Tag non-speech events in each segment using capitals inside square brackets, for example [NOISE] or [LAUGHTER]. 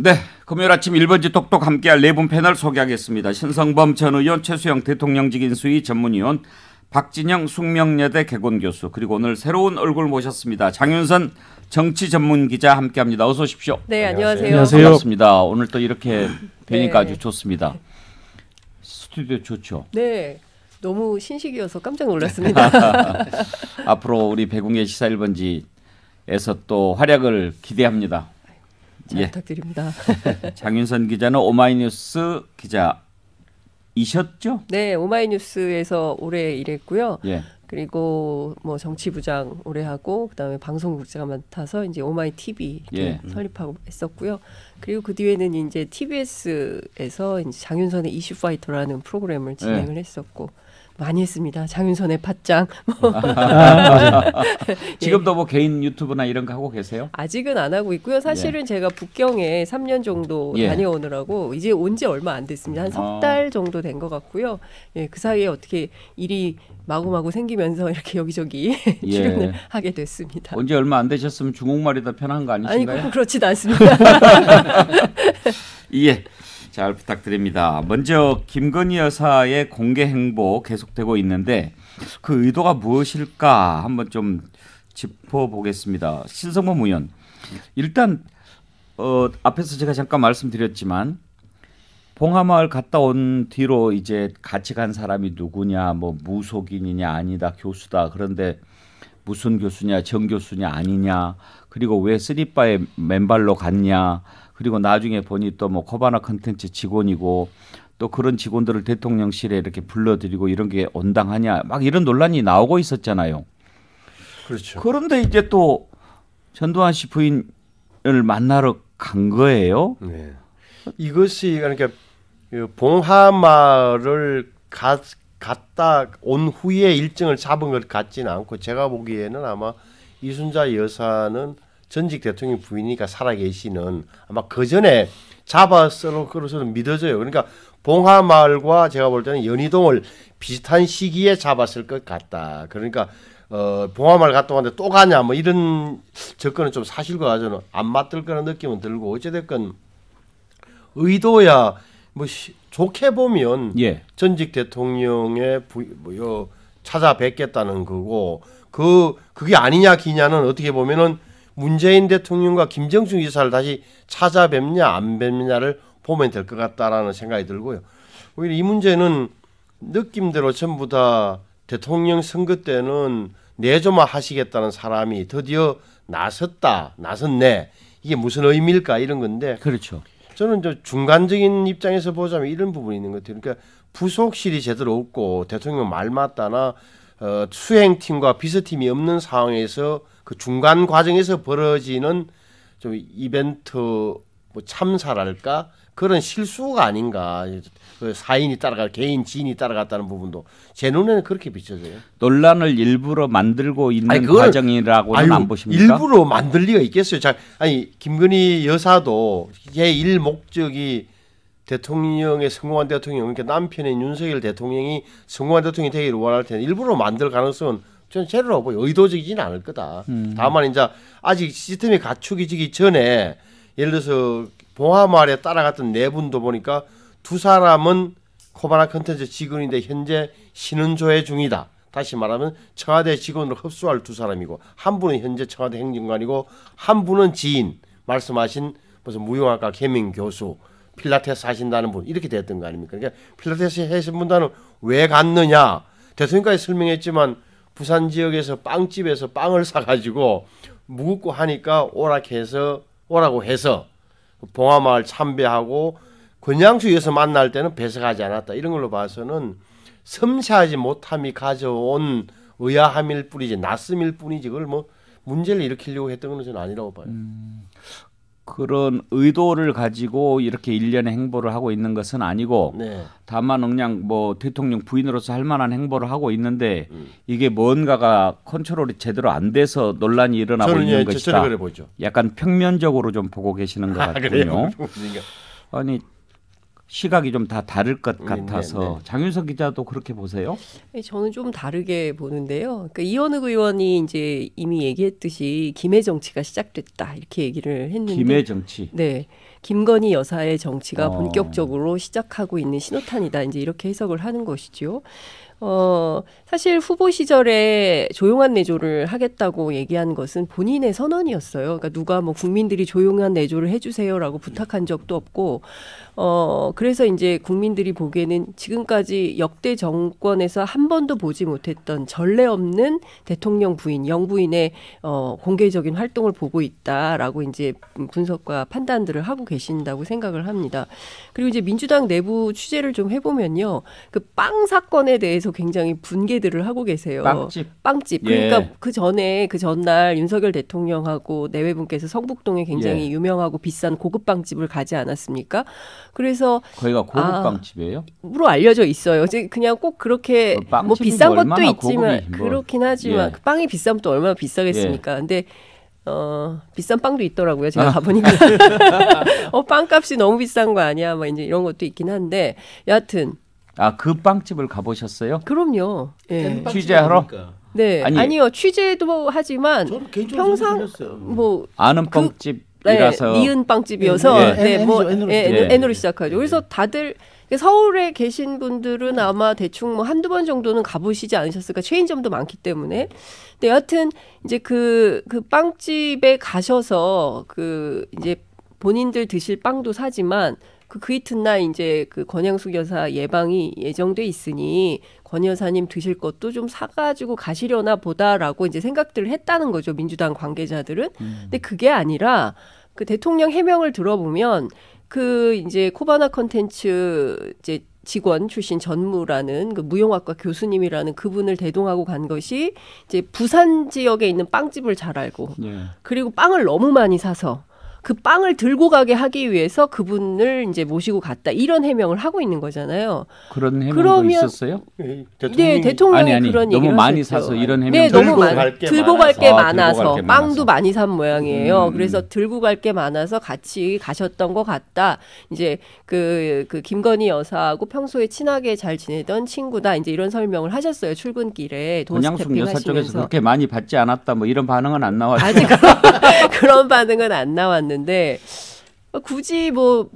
네, 금요일 아침 1번지 똑똑 함께할 네 분 패널 소개하겠습니다. 신성범 전 의원, 최수영 대통령직 인수위 전문위원, 박진영 숙명여대 개건 교수, 그리고 오늘 새로운 얼굴 모셨습니다. 장윤선 정치 전문 기자 함께합니다. 어서 오십시오. 네, 안녕하세요. 안녕하세요. 반갑습니다. 오늘 또 이렇게 뵈니까 네. 아주 좋습니다. 스튜디오 좋죠. 네. 너무 신식이어서 깜짝 놀랐습니다. [LAUGHS] 앞으로 우리 배궁의 시사 1번지에서 또 활약을 기대합니다. 잘 예. 부탁드립니다. [LAUGHS] 장윤선 기자는 오마이뉴스 기자이셨죠? 네, 오마이뉴스에서 오래 일했고요. 예. 그리고 뭐 정치부장 오래 하고 그다음에 방송국제 맡아서 이제 오마이 TV 예. 설립하고 했었고요. 그리고 그 뒤에는 이제 TBS에서 이제 장윤선의 이슈 파이터라는 프로그램을 진행을 예. 했었고 많이 했습니다. 장윤선의 팟짱. 뭐. 아, [LAUGHS] 예. 지금도 뭐 개인 유튜브나 이런 거 하고 계세요? 아직은 안 하고 있고요. 사실은 예. 제가 북경에 3년 정도 예. 다녀오느라고 이제 온 지 얼마 안 됐습니다. 한 아. 석달 어. 정도 된 것 같고요. 예, 그 사이에 어떻게 일이 마구마구 생기면서 [LAUGHS] 이렇게 여기저기 예. 출연을 하게 됐습니다. 언제 얼마 안 되셨으면 중국말이 더 편한 거 아니신가요? 아니, 그렇진 않습니다. [LAUGHS] 예. 잘 부탁드립니다. 먼저 김건희 여사의 공개 행보 계속되고 있는데 그 의도가 무엇일까 한번 좀 짚어보겠습니다. 신성범 의원 일단 어, 앞에서 제가 잠깐 말씀드렸지만 봉하마을 갔다 온 뒤로 이제 같이 간 사람이 누구냐 뭐 무속인이냐 아니다 교수다 그런데 무슨 교수냐 정 교수냐 아니냐 그리고 왜 쓰리바에 맨발로 갔냐 그리고 나중에 보니 또 뭐 코바나 컨텐츠 직원이고 또 그런 직원들을 대통령실에 이렇게 불러들이고 이런 게 온당하냐 막 이런 논란이 나오고 있었잖아요. 그렇죠. 그런데 이제 또 전두환 씨 부인을 만나러 간 거예요. 네. 이것이 그러니까 봉하마를 가, 갔다 온 후에 일정을 잡은 것 같지는 않고 제가 보기에는 아마 이순자 여사는 전직 대통령 부인이니까 살아계시는 아마 그 전에 잡아서로 그로서 믿어져요. 그러니까 봉하마을과 제가 볼 때는 연희동을 비슷한 시기에 잡았을 것 같다. 그러니까 어, 봉하마을 갔다 왔는데 또 가냐 뭐 이런 접근은 좀 사실과 저는 안 맞들 거라는 느낌은 들고 어찌됐건 의도야 뭐 시, 좋게 보면 예. 전직 대통령의 부, 뭐, 여, 찾아뵙겠다는 거고 그 그게 아니냐 기냐는 어떻게 보면은 문재인 대통령과 김정숙 이사를 다시 찾아뵙냐 안 뵙냐를 보면 될 것 같다라는 생각이 들고요. 오히려 이 문제는 느낌대로 전부 다 대통령 선거 때는 내조만 하시겠다는 사람이 드디어 나섰다, 나섰네. 이게 무슨 의미일까 이런 건데. 그렇죠. 저는 저 중간적인 입장에서 보자면 이런 부분이 있는 것 같아요. 그러니까 부속실이 제대로 없고 대통령 말 맞다나 어, 수행팀과 비서팀이 없는 상황에서 그 중간 과정에서 벌어지는 좀 이벤트 뭐 참사랄까 그런 실수가 아닌가 그 사인이 따라갈 개인 지인이 따라갔다는 부분도 제 눈에는 그렇게 비춰져요. 논란을 일부러 만들고 있는 아니, 과정이라고는 아유, 안 보십니까? 일부러 만들 리가 있겠어요. 자, 아니 김건희 여사도 제 일 목적이 대통령의 성공한 대통령, 그러니까 남편인 윤석열 대통령이 성공한 대통령이 되기를 원할 텐데 일부러 만들 가능성은 전 제로라고 봐요. 뭐 의도적이진 않을 거다. 음. 다만 이제 아직 시스템이 갖추기지기 전에 예를 들어서 봉화말에 따라갔던 네 분도 보니까 두 사람은 코바나 컨텐츠 직원인데 현재 신원조회 중이다. 다시 말하면 청와대 직원으로 흡수할 두 사람이고 한 분은 현재 청와대 행정관이고 한 분은 지인 말씀하신 무슨 무용학과 개민 교수 필라테스 하신다는 분 이렇게 됐던 거 아닙니까? 그러니까 필라테스 하신 분들은 왜 갔느냐 대통령까지 설명했지만 부산 지역에서 빵집에서 빵을 사가지고 무겁고 하니까 오락해서 오라고 해서 봉화마을 참배하고 권양수에서 만날 때는 배석하지 않았다 이런 걸로 봐서는 섬세하지 못함이 가져온 의아함일 뿐이지 낯섦일 뿐이지 그걸 뭐 문제를 일으키려고 했던 것은 아니라고 봐요. 음, 그런 의도를 가지고 이렇게 일련의 행보를 하고 있는 것은 아니고 네. 다만 그냥 뭐 대통령 부인으로서 할 만한 행보를 하고 있는데 음. 이게 뭔가가 컨트롤이 제대로 안 돼서 논란이 일어나고 있는 예, 것이다. 약간 평면적으로 좀 보고 계시는 것 아, 같군요. 아, [LAUGHS] 아니 시각이 좀 다 다를 것 음, 같아서 네, 네, 장윤석 기자도 그렇게 보세요? 네, 저는 좀 다르게 보는데요. 그러니까 이원욱 의원이 이제 이미 얘기했듯이 김해 정치가 시작됐다 이렇게 얘기를 했는데 김해 정치. 네. 김건희 여사의 정치가 어. 본격적으로 시작하고 있는 신호탄이다 이제 이렇게 해석을 하는 것이죠. 어, 사실 후보 시절에 조용한 내조를 하겠다고 얘기한 것은 본인의 선언이었어요. 그러니까 누가 뭐 국민들이 조용한 내조를 해주세요라고 부탁한 적도 없고, 어, 그래서 이제 국민들이 보기에는 지금까지 역대 정권에서 한 번도 보지 못했던 전례 없는 대통령 부인, 영부인의 어, 공개적인 활동을 보고 있다라고 이제 분석과 판단들을 하고 계신다고 생각을 합니다. 그리고 이제 민주당 내부 취재를 좀 해보면요. 그 빵 사건에 대해서 대해서 굉장히 분개들을 하고 계세요. 빵집. 빵집. 그러니까 예. 그 전에 그 전날 윤석열 대통령하고 내외분께서 성북동에 굉장히 예. 유명하고 비싼 고급 빵집을 가지 않았습니까? 그래서 거기가 고급 아, 빵집이에요? 로 알려져 있어요. 그냥 꼭 그렇게 그 뭐 비싼 것도 있지만 뭐. 그렇긴 하지만 예. 그 빵이 비싸면 또 얼마나 비싸겠습니까? 예. 근데 어, 비싼 빵도 있더라고요. 제가 아. 가보니까. [LAUGHS] 어, 빵값이 너무 비싼 거 아니야. 막 뭐 이제 이런 것도 있긴 한데, 여하튼, 아, 그 빵집을 가보셨어요? 그럼요. 예. 네, 취재하러? 그러니 네. 아니, 요 취재도 하지만 평상 음. 뭐 아는 그 빵집 이라서 네, 니은 빵집이어서 예. 네, 네, 뭐 N으로 예, 시작하죠. 그래서 다들 서울에 계신 분들은 네. 아마 대충 뭐 한두 번 정도는 가보시지 않으셨을까. 체인점도 많기 때문에. 근데 여하튼 이제 그, 그 빵집에 가셔서 그 이제 본인들 드실 빵도 사지만 그, 그 이튿날 이제 그 권양숙 여사 예방이 예정돼 있으니 권 여사님 드실 것도 좀 사가지고 가시려나 보다라고 이제 생각들을 했다는 거죠. 민주당 관계자들은. 음. 근데 그게 아니라 그 대통령 해명을 들어보면 그 이제 코바나 컨텐츠 이제 직원 출신 전무라는 그 무용학과 교수님이라는 그분을 대동하고 간 것이 이제 부산 지역에 있는 빵집을 잘 알고 네. 그리고 빵을 너무 많이 사서 그 빵을 들고 가게 하기 위해서 그분을 이제 모시고 갔다 이런 해명을 하고 있는 거잖아요. 그런 해명도 그러면, 있었어요? 예, 네, 대통령이, 네, 대통령이 아니, 아니, 그런 너무 많이 했어 사서 이런 해명 네, 들고 갈게 들고 갈 많아서, 아, 들고 갈게 빵도 많아서. 많이 산 모양이에요. 음. 그래서 들고 갈 게 많아서 같이 가셨던 것 같다. 이제 그그 그 김건희 여사하고 평소에 친하게 잘 지내던 친구다. 이제 이런 설명을 하셨어요. 출근길에 도스태 여사 쪽에서 그렇게 많이 받지 않았다. 뭐 이런 반응은 안 나왔죠. 아직 그런, [LAUGHS] 그런 반응은 안 나왔는데. 있는데 어, 굳이 뭐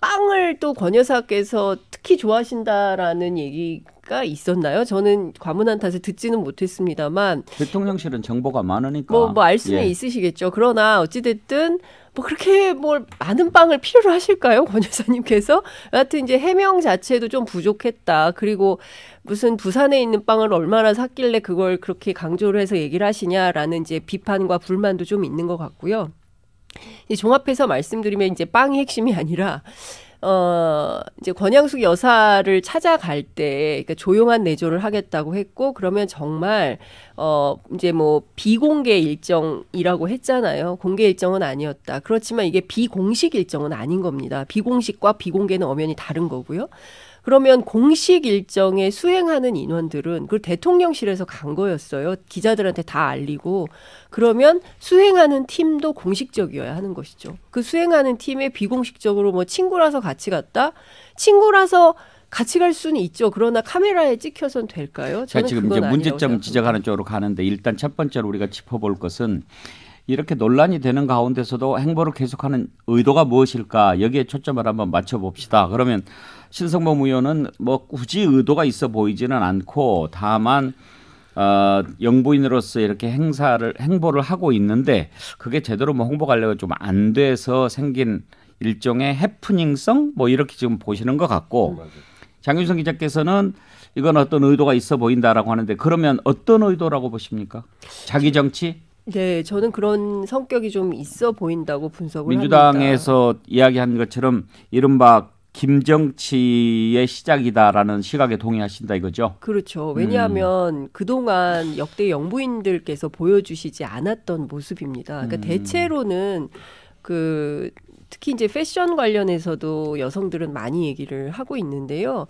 빵을 또 권여사께서 특히 좋아하신다라는 얘기가 있었나요? 저는 과문한 탓에 듣지는 못했습니다만 대통령실은 정보가 많으니까 뭐알 뭐 수는 예. 있으시겠죠. 그러나 어찌 됐든 뭐 그렇게 뭘 뭐 많은 빵을 필요로 하실까요? [LAUGHS] 권 여사님께서? 하여튼 이제 해명 자체도 좀 부족했다. 그리고 무슨 부산에 있는 빵을 얼마나 샀길래 그걸 그렇게 강조를 해서 얘기를 하시냐라는 이제 비판과 불만도 좀 있는 것 같고요. 종합해서 말씀드리면 이제 빵이 핵심이 아니라 어 이제 권양숙 여사를 찾아갈 때 그러니까 조용한 내조를 하겠다고 했고 그러면 정말 어 이제 뭐 비공개 일정이라고 했잖아요. 공개 일정은 아니었다. 그렇지만 이게 비공식 일정은 아닌 겁니다. 비공식과 비공개는 엄연히 다른 거고요. 그러면 공식 일정에 수행하는 인원들은 그걸 대통령실에서 간 거였어요. 기자들한테 다 알리고 그러면 수행하는 팀도 공식적이어야 하는 것이죠. 그 수행하는 팀에 비공식적으로 뭐 친구라서 같이 갔다? 친구라서 같이 갈 수는 있죠. 그러나 카메라에 찍혀선 될까요? 저는 그러니까 지금 이제 문제점 지적하는 쪽으로 가는데 일단 첫 번째로 우리가 짚어볼 것은 이렇게 논란이 되는 가운데서도 행보를 계속하는 의도가 무엇일까 여기에 초점을 한번 맞춰봅시다. 그러면 신성범 의원은 뭐 굳이 의도가 있어 보이지는 않고 다만 어, 영부인으로서 이렇게 행사를 행보를 하고 있는데 그게 제대로 뭐 홍보 관리가 좀 안 돼서 생긴 일종의 해프닝성 뭐 이렇게 지금 보시는 것 같고 장윤성 기자께서는 이건 어떤 의도가 있어 보인다라고 하는데 그러면 어떤 의도라고 보십니까? 자기 정치? 네, 저는 그런 성격이 좀 있어 보인다고 분석을 민주당에서 합니다. 이야기한 것처럼 이른바 김정치의 시작이다라는 시각에 동의하신다 이거죠? 그렇죠. 왜냐하면 음. 그동안 역대 영부인들께서 보여주시지 않았던 모습입니다. 그러니까 음. 대체로는 그 특히 이제 패션 관련해서도 여성들은 많이 얘기를 하고 있는데요.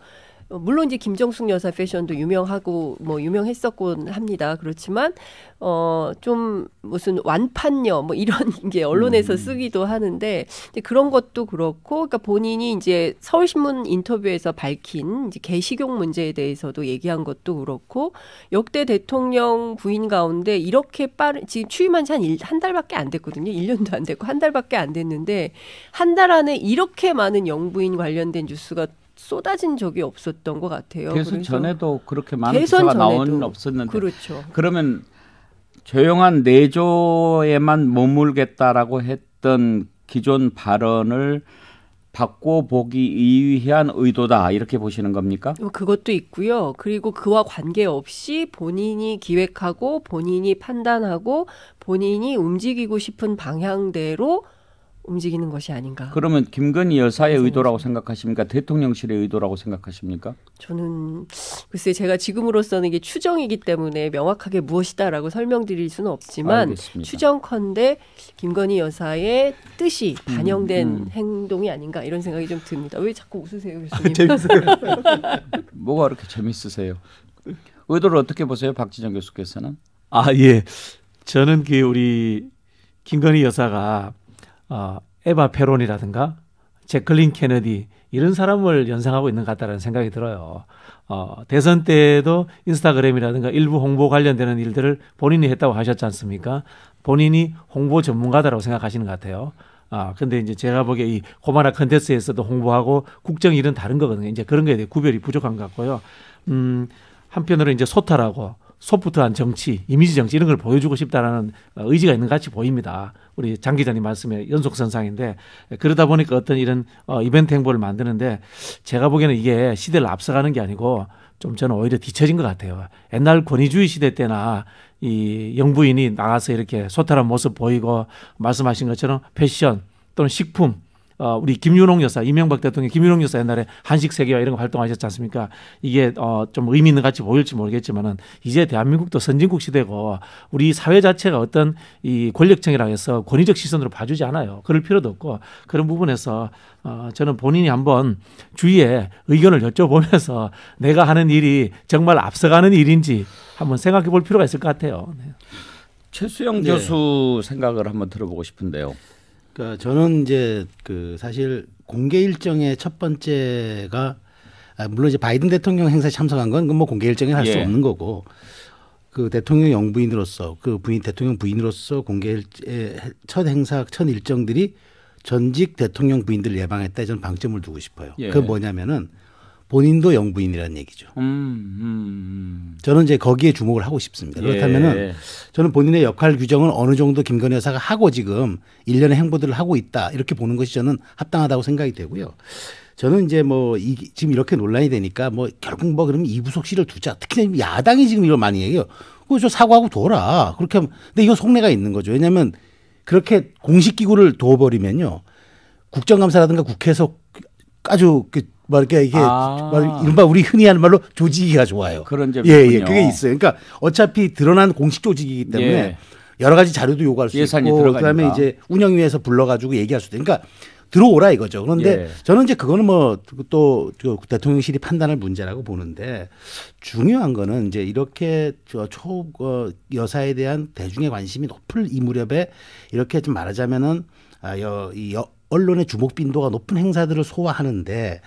어, 물론 이제 김정숙 여사 패션도 유명하고 뭐 유명했었곤 합니다. 그렇지만 어 좀 무슨 완판녀 뭐 이런 [LAUGHS] 게 언론에서 음. 쓰기도 하는데 그런 것도 그렇고 그러니까 본인이 이제 서울신문 인터뷰에서 밝힌 이제 개식용 문제에 대해서도 얘기한 것도 그렇고 역대 대통령 부인 가운데 이렇게 빠른 지금 취임한 지한한 달밖에 안 됐거든요. 1년도 안 됐고 한 달밖에 안 됐는데 한 달 안에 이렇게 많은 영부인 관련된 뉴스가 쏟아진 적이 없었던 것 같아요. 대선 전에도 그렇게 많은 기사가 나온 없었는데 그렇죠. 그러면 조용한 내조에만 머물겠다라고 했던 기존 발언을 바꿔보기 위한 의도다 이렇게 보시는 겁니까? 어, 그것도 있고요. 그리고 그와 관계없이 본인이 기획하고 본인이 판단하고 본인이 움직이고 싶은 방향대로 움직이는 것이 아닌가. 그러면 김건희 여사의 의도라고 생각하십니까? 대통령실의 의도라고 생각하십니까? 저는 글쎄 제가 지금으로서는 이게 추정이기 때문에 명확하게 무엇이다라고 설명드릴 수는 없지만 알겠습니다. 추정컨대 김건희 여사의 뜻이 음, 반영된 음, 음. 행동이 아닌가 이런 생각이 좀 듭니다. 왜 자꾸 웃으세요, 아, 교수님? 재밌어요. [LAUGHS] 뭐가 그렇게 재밌으세요? 의도를 어떻게 보세요, 박지정 교수께서는? 아 예, 저는 그 우리 김건희 여사가 어, 에바 페론이라든가 제클린 케네디 이런 사람을 연상하고 있는 것 같다는 생각이 들어요. 어, 대선 때에도 인스타그램이라든가 일부 홍보 관련되는 일들을 본인이 했다고 하셨지 않습니까? 본인이 홍보 전문가다라고 생각하시는 것 같아요. 아, 근데 이제 제가 보기에 이 고마라 컨텐츠에서도 홍보하고 국정 일은 다른 거거든요. 이제 그런 거에 대해 구별이 부족한 것 같고요. 음, 한편으로 이제 소탈하고 소프트한 정치, 이미지 정치 이런 걸 보여주고 싶다라는 의지가 있는 것 같이 보입니다. 우리 장 기자님 말씀의 연속선상인데 그러다 보니까 어떤 이런 어, 이벤트 행보를 만드는데 제가 보기에는 이게 시대를 앞서가는 게 아니고 좀 저는 오히려 뒤처진 것 같아요. 옛날 권위주의 시대 때나 이 영부인이 나가서 이렇게 소탈한 모습 보이고 말씀하신 것처럼 패션 또는 식품 어, 우리 김윤홍 여사, 이명박 대통령 김윤홍 여사 옛날에 한식 세계화 이런 거 활동하셨지 않습니까? 이게 어, 좀 의미 있는 같이 보일지 모르겠지만은 이제 대한민국도 선진국 시대고 우리 사회 자체가 어떤 이 권력층이라 해서 권위적 시선으로 봐주지 않아요. 그럴 필요도 없고 그런 부분에서 어, 저는 본인이 한번 주위에 의견을 여쭤보면서 [LAUGHS] 내가 하는 일이 정말 앞서가는 일인지 한번 생각해 볼 필요가 있을 것 같아요. 네. 최수영 네. 교수 생각을 한번 들어보고 싶은데요. 그러니까 저는 이제 그 사실 공개 일정의 첫 번째가 아, 물론 이제 바이든 대통령 행사에 참석한 건뭐 공개 일정에 할수 예. 없는 거고 그 대통령 영부인으로서 그 부인 대통령 부인으로서 공개 첫 행사 첫 일정들이 전직 대통령 부인들 예방했다 전 방점을 두고 싶어요. 예. 그 뭐냐면은 본인도 영부인이라는 얘기죠. 음, 음, 음. 저는 이제 거기에 주목을 하고 싶습니다. 그렇다면 예. 저는 본인의 역할 규정을 어느 정도 김건희 여사가 하고 지금 일련의 행보들을 하고 있다 이렇게 보는 것이 저는 합당하다고 생각이 되고요. 저는 이제 뭐 이, 지금 이렇게 논란이 되니까 뭐 결국 뭐 그러면 이부석 씨를 두자. 특히 야당이 지금 이걸 많이 얘기해요. 그저 사과하고 둬라. 그렇게 하면 근데 이거 속내가 있는 거죠. 왜냐하면 그렇게 공식 기구를 둬버리면요 국정감사라든가 국회에서 아주 그 뭐랄까 이게 아. 뭐 이른바 우리 흔히 하는 말로 조직이가 좋아요. 그런 점이 예, 예, 그게 있어요. 그러니까 어차피 드러난 공식 조직이기 때문에 예. 여러 가지 자료도 요구할 수 예산이 있고 어가 그다음에 이제 운영위에서 불러가지고 얘기할 수도 그러니까 들어오라 이거죠. 그런데 예. 저는 이제 그거는 뭐 또 대통령실이 판단할 문제라고 보는데 중요한 거는 이제 이렇게 저초 어, 여사에 대한 대중의 관심이 높을 이 무렵에 이렇게 좀 말하자면은 아, 여, 이 여, 언론의 주목 빈도가 높은 행사들을 소화하는데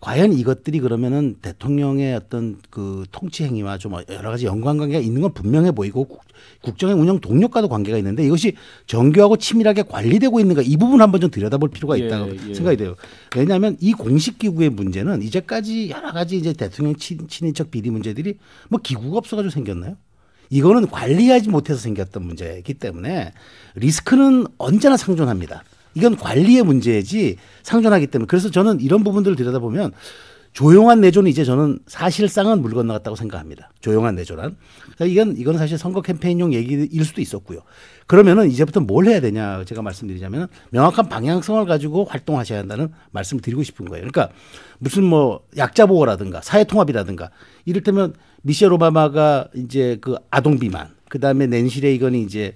과연 이것들이 그러면은 대통령의 어떤 그 통치 행위와 좀 여러 가지 연관 관계가 있는 건 분명해 보이고 국정의 운영 동력과도 관계가 있는데 이것이 정교하고 치밀하게 관리되고 있는가 이 부분 한번 좀 들여다볼 필요가 예, 있다고 예, 생각이 돼요. 왜냐하면 이 공식 기구의 문제는 이제까지 여러 가지 이제 대통령 친, 친인척 비리 문제들이 뭐 기구가 없어가지고 생겼나요? 이거는 관리하지 못해서 생겼던 문제이기 때문에 리스크는 언제나 상존합니다. 이건 관리의 문제지 상존하기 때문에 그래서 저는 이런 부분들을 들여다보면 조용한 내조는 이제 저는 사실상은 물 건너갔다고 생각합니다. 조용한 내조란. 그러니까 이건 이건 사실 선거 캠페인용 얘기일 수도 있었고요. 그러면은 이제부터 뭘 해야 되냐 제가 말씀드리자면 명확한 방향성을 가지고 활동하셔야 한다는 말씀을 드리고 싶은 거예요. 그러니까 무슨 뭐 약자 보호라든가 사회 통합이라든가 이를테면 미셸 오바마가 이제 그 아동 비만 그다음에 낸시 레이건이 이제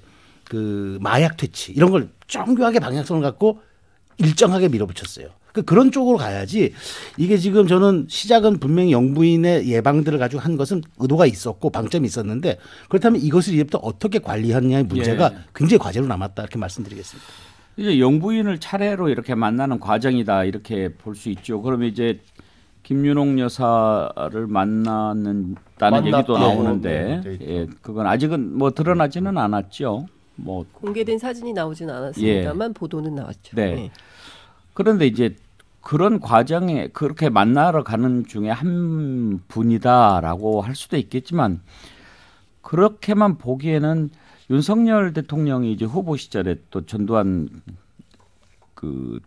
그 마약 퇴치 이런 걸 정교하게 방향성을 갖고 일정하게 밀어붙였어요. 그 그런 쪽으로 가야지 이게 지금 저는 시작은 분명히 영부인의 예방들을 가지고 한 것은 의도가 있었고 방점이 있었는데 그렇다면 이것을 이제부터 어떻게 관리하느냐의 문제가 예. 굉장히 과제로 남았다 이렇게 말씀드리겠습니다. 이제 영부인을 차례로 이렇게 만나는 과정이다 이렇게 볼 수 있죠. 그러 이제 김윤옥 여사를 만났는다는 얘기도 나오는데 네, 네, 네. 예, 그건 아직은 뭐 드러나지는 않았죠. 뭐 공개된 사진이 나오진 않았습니다만 예. 보도는 나왔죠. 네. 네. 그런데 이제 그런 과정에 그렇게 만나러 가는 중에 한 분이다라고 할 수도 있겠지만 그렇게만 보기에는 윤석열 대통령이 이제 후보 시절에 또 전두환 그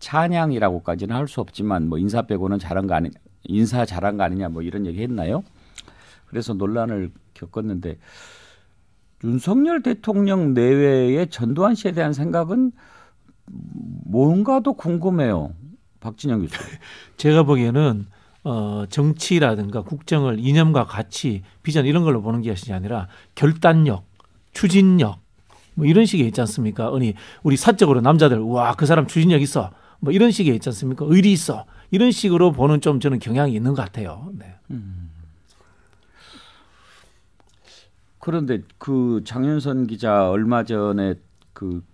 찬양이라고까지는 할 수 없지만 뭐 인사 빼고는 잘한 거 아니 인사 잘한 거 아니냐 뭐 이런 얘기 했나요? 그래서 논란을 겪었는데 윤석열 대통령 내외의 전두환 씨에 대한 생각은 뭔가도 궁금해요. 박진영 교수. [LAUGHS] 제가 보기에는 어, 정치라든가 국정을 이념과 가치, 비전 이런 걸로 보는 것이 아니라 결단력, 추진력 뭐 이런 식의 있지 않습니까? 아니 우리 사적으로 남자들 와그 사람 추진력 있어 뭐 이런 식의 있지 않습니까? 의리 있어 이런 식으로 보는 좀 저는 경향이 있는 것 같아요. 네. 음. 그런데 그 장윤선 기자 얼마 전에 그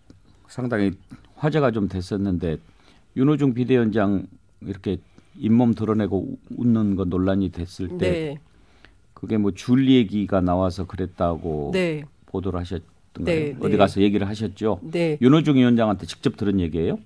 상당히 화제가 좀 됐었는데 윤호중 비대위원장 이렇게 잇몸 드러내고 웃는 거 논란이 됐을 때 네. 그게 뭐줄 얘기가 나와서 그랬다고 네. 보도를 하셨던가요? 네, 네. 어디 가서 얘기를 하셨죠? 네. 윤호중 위원장한테 직접 들은 얘기예요?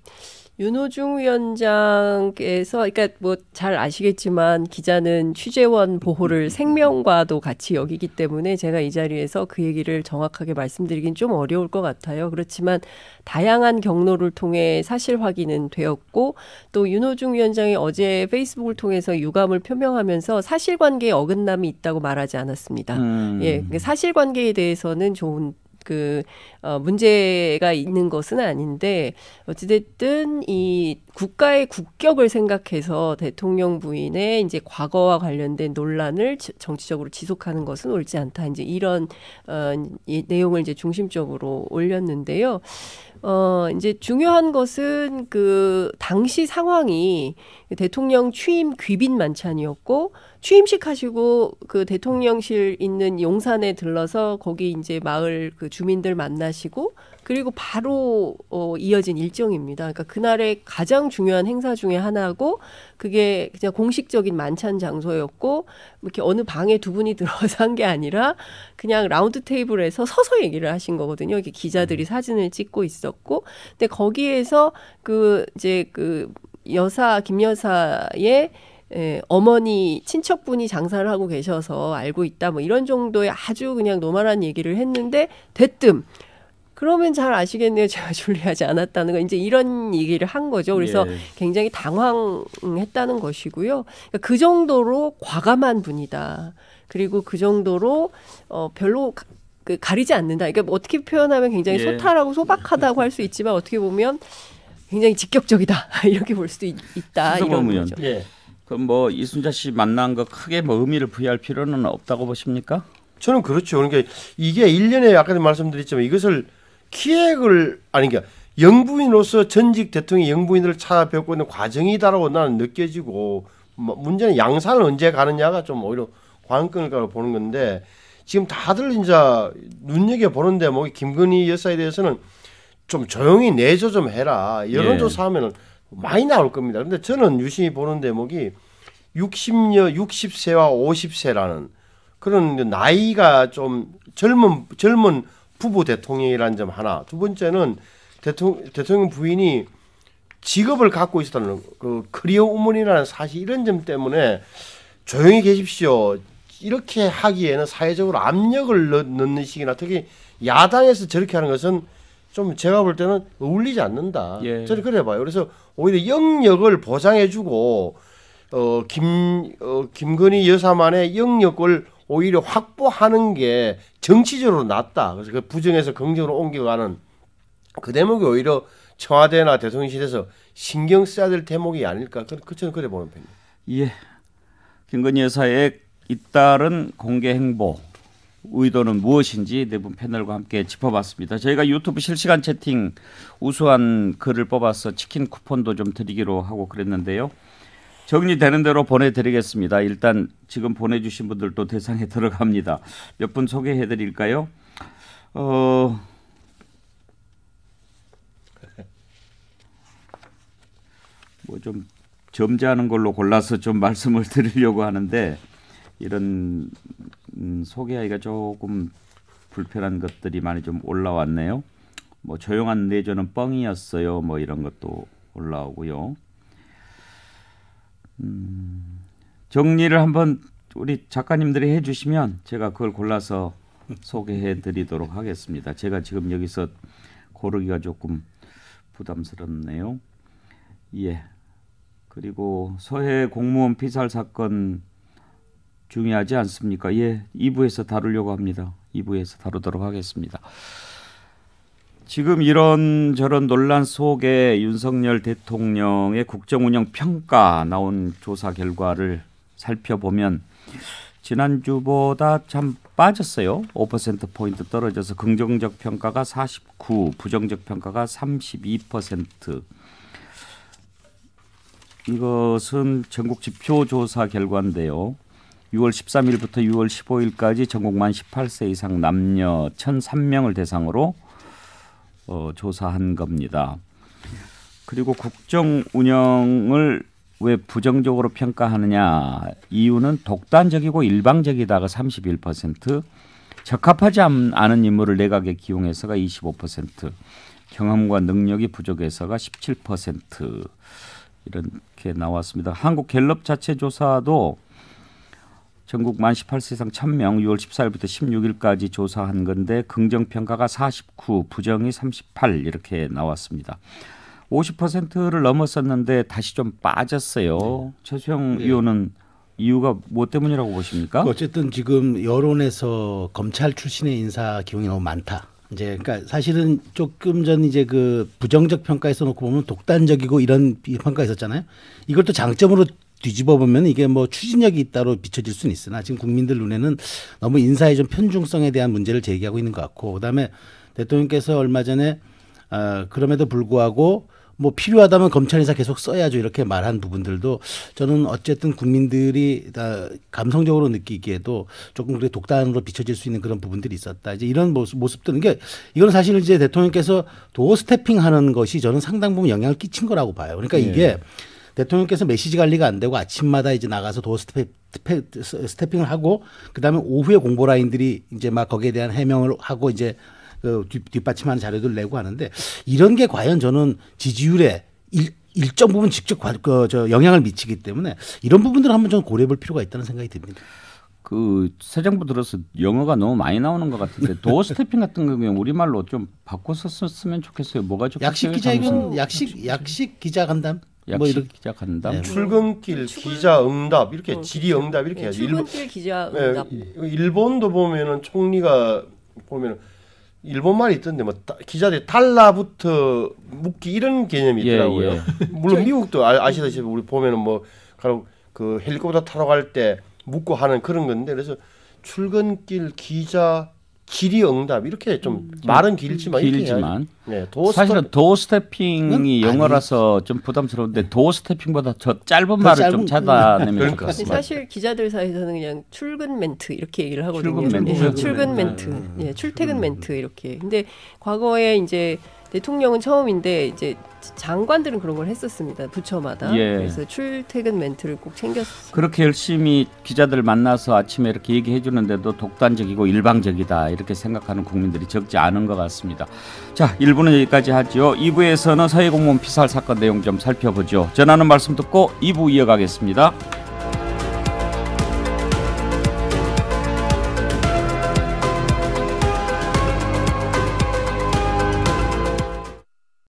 윤호중 위원장께서 그러니까 뭐 잘 아시겠지만 기자는 취재원 보호를 생명과도 같이 여기기 때문에 제가 이 자리에서 그 얘기를 정확하게 말씀드리긴 좀 어려울 것 같아요. 그렇지만 다양한 경로를 통해 사실 확인은 되었고 또 윤호중 위원장이 어제 페이스북을 통해서 유감을 표명하면서 사실관계에 어긋남이 있다고 말하지 않았습니다. 음. 예, 사실관계에 대해서는 좋은 그, 어, 문제가 있는 것은 아닌데, 어찌됐든 이 국가의 국격을 생각해서 대통령 부인의 이제 과거와 관련된 논란을 지, 정치적으로 지속하는 것은 옳지 않다. 이제 이런, 어, 이 내용을 이제 중심적으로 올렸는데요. 어, 이제 중요한 것은 그 당시 상황이 대통령 취임 귀빈 만찬이었고 취임식 하시고 그 대통령실 있는 용산에 들러서 거기 이제 마을 그 주민들 만나시고 그리고 바로 어, 이어진 일정입니다. 그러니까 그날의 가장 중요한 행사 중의 하나고 그게 그냥 공식적인 만찬 장소였고 이렇게 어느 방에 두 분이 들어서 한 게 아니라 그냥 라운드 테이블에서 서서 얘기를 하신 거거든요. 이렇게 기자들이 음. 사진을 찍고 있어 있었고 근데 거기에서 그 이제 그 여사 김 여사의 예, 어머니 친척분이 장사를 하고 계셔서 알고 있다 뭐 이런 정도의 아주 그냥 노멀한 얘기를 했는데 대뜸 그러면 잘 아시겠네요. 제가 [LAUGHS] 줄리하지 않았다는 거 이제 이런 얘기를 한 거죠. 그래서 예. 굉장히 당황했다는 것이고요. 그러니까 그 정도로 과감한 분이다. 그리고 그 정도로 어 별로 그 가리지 않는다. 그러니까 뭐 어떻게 표현하면 굉장히 예. 소탈하고 소박하다고 할 수 있지만 어떻게 보면 굉장히 직격적이다 [LAUGHS] 이렇게 볼 수도 있, 다 이런 보면, 거죠. 예. 그럼 뭐 이순자 씨 만난 거 크게 뭐 의미를 부여할 필요는 없다고 보십니까? 저는 그렇죠. 그러니까 이게 일련의 아까도 말씀드렸지만 이것을 기획을 아니 그러니까 영부인으로서 전직 대통령 영부인들을 찾아뵙고 있는 과정이다라고 나는 느껴지고 뭐 문제는 양산을 언제 가느냐가 좀 오히려 관건일까로 보는 건데 지금 다들 이제 눈여겨 보는 데뭐 김건희 여사에 대해서는 좀 조용히 내조 좀 해라 여론조사하면은 예. 많이 나올 겁니다. 근데 저는 유심히 보는 대목이 뭐 6 0여 60세와 50세라는 그런 나이가 좀 젊은 젊은 부부 대통령이라는 점 하나. 두 번째는 대통령 대통령 부인이 직업을 갖고 있었다는 그크리어 우먼이라는 사실 이런 점 때문에 조용히 계십시오. 이렇게 하기에는 사회적으로 압력을 넣, 는 식이나 특히 야당에서 저렇게 하는 것은 좀 제가 볼 때는 어울리지 않는다. 예. 저는 그래 봐요. 그래서 오히려 영역을 보장해주고 어, 김, 어, 김건희 여사만의 영역을 오히려 확보하는 게 정치적으로 낫다. 그래서 그 부정에서 긍정으로 옮겨가는 그 대목이 오히려 청와대나 대통령실에서 신경 써야 될 대목이 아닐까. 그, 그 저는 그래 보는 편이에요. 예. 김건희 여사의 잇따른 공개 행보 의도는 무엇인지 네 분 패널과 함께 짚어봤습니다. 저희가 유튜브 실시간 채팅 우수한 글을 뽑아서 치킨 쿠폰도 좀 드리기로 하고 그랬는데요. 정리되는 대로 보내드리겠습니다. 일단 지금 보내주신 분들도 대상에 [LAUGHS] 들어갑니다. 몇 분 소개해드릴까요? 어... 뭐 좀 점잖은 걸로 골라서 좀 말씀을 [LAUGHS] 드리려고 하는데 이런 음, 소개하기가 조금 불편한 것들이 많이 좀 올라왔네요. 뭐 조용한 내조는 뻥이었어요. 뭐 이런 것도 올라오고요. 음, 정리를 한번 우리 작가님들이 해주시면 제가 그걸 골라서 소개해드리도록 하겠습니다. 제가 지금 여기서 고르기가 조금 부담스럽네요. 예. 그리고 서해 공무원 피살 사건 중요하지 않습니까? 예, 2부에서 다루려고 합니다. 2부에서 다루도록 하겠습니다. 지금 이런 저런 논란 속에 윤석열 대통령의 국정 운영 평가 나온 조사 결과를 살펴보면 지난주보다 참 빠졌어요. 5% 포인트 떨어져서 긍정적 평가가 49, 부정적 평가가 32%. 이것은 전국 지표 조사 결과인데요. 6월 13일부터 6월 15일까지 전국 만 18세 이상 남녀 1,003명을 대상으로 어, 조사한 겁니다. 그리고 국정 운영을 왜 부정적으로 평가하느냐 이유는 독단적이고 일방적이다가 31%, 적합하지 않은 인물을 내각에 기용해서가 25%, 경험과 능력이 부족해서가 17% 이렇게 나왔습니다. 한국 갤럽 자체 조사도 전국 만 18세 이상 1000명 6월 14일부터 16일까지 조사한 건데 긍정 평가가 49, 부정이 38 이렇게 나왔습니다. 50%를 넘었었는데 다시 좀 빠졌어요. 네. 최수영 네. 의원은 이유가 뭐 때문이라고 보십니까? 그 어쨌든 지금 여론에서 검찰 출신의 인사 기용이 너무 많다. 이제 그러니까 사실은 조금 전 이제 그 부정적 평가에서 놓고 보면 독단적이고 이런 평가 있었잖아요. 이걸 또 장점으로 뒤집어 보면 이게 뭐 추진력이 있다로 비춰질 수는 있으나 지금 국민들 눈에는 너무 인사의 좀 편중성에 대한 문제를 제기하고 있는 것 같고 그다음에 대통령께서 얼마 전에 어, 그럼에도 불구하고 뭐 필요하다면 검찰인사 계속 써야죠 이렇게 말한 부분들도 저는 어쨌든 국민들이 다 감성적으로 느끼기에도 조금 그래 독단으로 비춰질 수 있는 그런 부분들이 있었다 이제 이런 모습 모습들은 게 이건 사실 이제 대통령께서 도어 스태핑하는 것이 저는 상당 부분 영향을 끼친 거라고 봐요 그러니까 네. 이게 네. 대통령께서 메시지 관리가 안 되고 아침마다 이제 나가서 도어 스태, 스태핑을 하고 그다음에 오후에 공보 라인들이 이제 막 거기에 대한 해명을 하고 이제 그 뒷, 받침하는 자료들 내고 하는데 이런 게 과연 저는 지지율에 일, 일정 부분 직접 과, 그, 저 영향을 미치기 때문에 이런 부분들을 한번 좀 고려해 볼 필요가 있다는 생각이 듭니다. 그 새 정부 들어서 영어가 너무 많이 나오는 것 같은데 도어 [LAUGHS] 스태핑 같은 경우는 우리말로 좀 바꿔서 썼으면 좋겠어요. 뭐가 좋겠어요? 약식 기자회견, 약식 약식 기자 간담. 뭐 이렇게 시작한다. 네. 출근길 네. 출근... 기자 응답 이렇게 어, 질의 그렇죠. 응답 이렇게 네, 해야지. 출근길 일본, 기자 네, 응답. 네, 일본도 보면은 총리가 보면은 일본 말이 있던데 뭐 다, 기자들 달라붙어 묻기 이런 개념이 예, 있더라고요. 예, 예. [LAUGHS] 물론 저 미국도 아, 시다시피 우리 보면은 뭐 가로 그 헬리콥터 타러 갈때묻고 하는 그런 건데 그래서 출근길 기자 길이 응답 이렇게 좀 음. 말은 길지만 길지만 네, 도어 사실은 도어 스태핑이 영어라서 아니좀 부담스러운데 도어 스태핑보다 더 짧은 말을 짧은 좀 찾아내면 좋을 그러니까. 것 같습니다. 사실 기자들 사이에서는 그냥 출근 멘트 이렇게 얘기를 하거든요. 출근 멘트, 예, 출근 네. 멘트, 예, 출퇴근 멘트 이렇게. 근데 과거에 이제 대통령은 처음인데 이제 장관들은 그런 걸 했었습니다. 부처마다. 예. 그래서 출퇴근 멘트를 꼭 챙겼어요. 그렇게 열심히 기자들 만나서 아침에 이렇게 얘기해 주는데도 독단적이고 일방적이다 이렇게 생각하는 국민들이 적지 않은 것 같습니다. 자, 1부는 여기까지 하죠 2부에서는 서해공무원 피살 사건 내용 좀 살펴보죠. 전하는 말씀 듣고 2부 이어가겠습니다.